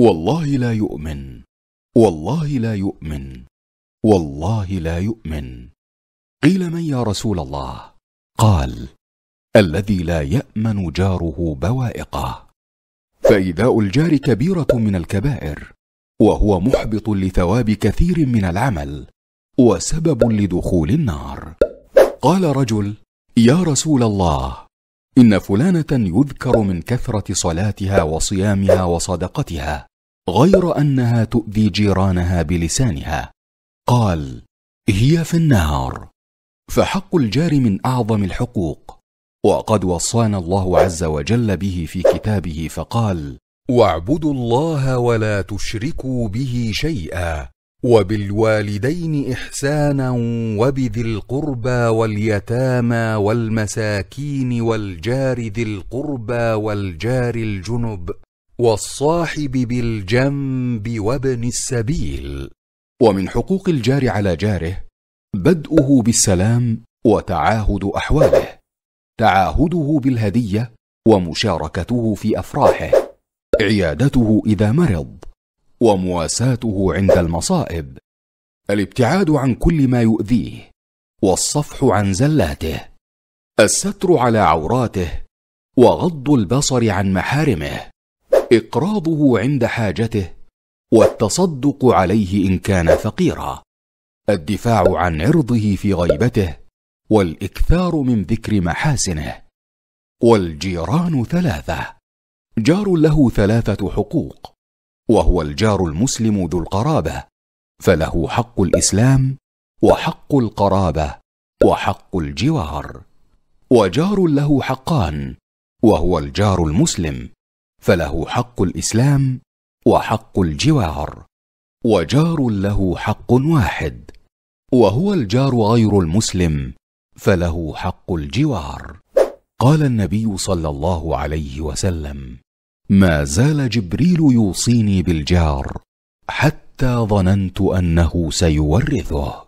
والله لا يؤمن والله لا يؤمن والله لا يؤمن قيل من يا رسول الله قال الذي لا يامن جاره بوائقه فايذاء الجار كبيره من الكبائر وهو محبط لثواب كثير من العمل وسبب لدخول النار قال رجل يا رسول الله إن فلانة يذكر من كثرة صلاتها وصيامها وصدقتها غير أنها تؤذي جيرانها بلسانها قال هي في النار فحق الجار من أعظم الحقوق وقد وصانا الله عز وجل به في كتابه فقال واعبدوا الله ولا تشركوا به شيئا وبالوالدين احسانا وبذي القربى واليتامى والمساكين والجار ذي القربى والجار الجنب والصاحب بالجنب وابن السبيل ومن حقوق الجار على جاره بدؤه بالسلام وتعاهد احواله تعاهده بالهديه ومشاركته في افراحه عيادته اذا مرض ومواساته عند المصائب الابتعاد عن كل ما يؤذيه والصفح عن زلاته الستر على عوراته وغض البصر عن محارمه اقراضه عند حاجته والتصدق عليه ان كان فقيرا الدفاع عن عرضه في غيبته والاكثار من ذكر محاسنه والجيران ثلاثه جار له ثلاثه حقوق وهو الجار المسلم ذو القرابه فله حق الاسلام وحق القرابه وحق الجوار وجار له حقان وهو الجار المسلم فله حق الاسلام وحق الجوار وجار له حق واحد وهو الجار غير المسلم فله حق الجوار قال النبي صلى الله عليه وسلم ما زال جبريل يوصيني بالجار حتى ظننت انه سيورثه